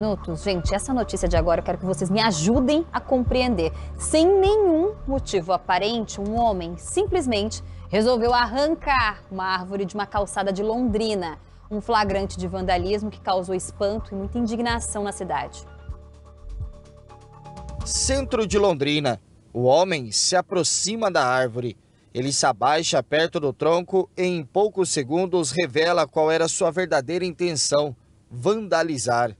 minutos. Gente, essa notícia de agora eu quero que vocês me ajudem a compreender. Sem nenhum motivo aparente, um homem simplesmente resolveu arrancar uma árvore de uma calçada de Londrina. Um flagrante de vandalismo que causou espanto e muita indignação na cidade. Centro de Londrina. O homem se aproxima da árvore. Ele se abaixa perto do tronco e em poucos segundos revela qual era sua verdadeira intenção: vandalizar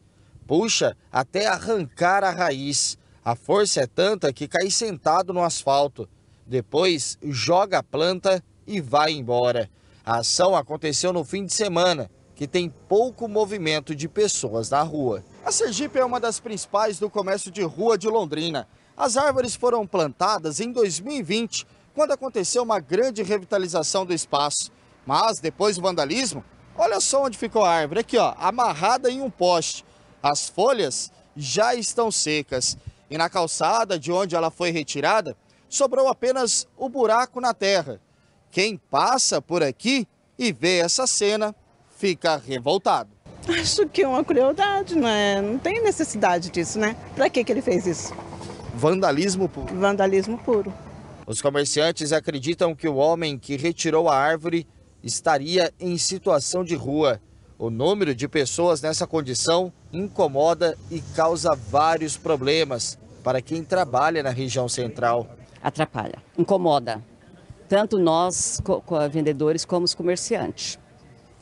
puxa até arrancar a raiz. A força é tanta que cai sentado no asfalto. Depois joga a planta e vai embora. A ação aconteceu no fim de semana, que tem pouco movimento de pessoas na rua. A Sergipe é uma das principais do comércio de rua de Londrina. As árvores foram plantadas em 2020, quando aconteceu uma grande revitalização do espaço. Mas depois do vandalismo, olha só onde ficou a árvore, aqui ó, amarrada em um poste. As folhas já estão secas e na calçada de onde ela foi retirada sobrou apenas o buraco na terra. Quem passa por aqui e vê essa cena fica revoltado. Acho que é uma crueldade, é? Não tem necessidade disso, né? Para que, que ele fez isso? Vandalismo puro. Vandalismo puro. Os comerciantes acreditam que o homem que retirou a árvore estaria em situação de rua o número de pessoas nessa condição incomoda e causa vários problemas para quem trabalha na região central. Atrapalha, incomoda. Tanto nós, co vendedores, como os comerciantes.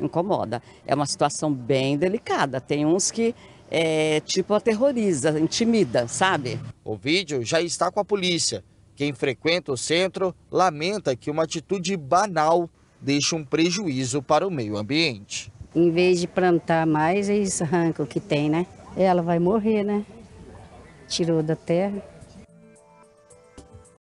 Incomoda. É uma situação bem delicada. Tem uns que é, tipo, aterroriza, intimida, sabe? O vídeo já está com a polícia. Quem frequenta o centro lamenta que uma atitude banal deixa um prejuízo para o meio ambiente. Em vez de plantar mais, eles arrancam o que tem, né? Ela vai morrer, né? Tirou da terra.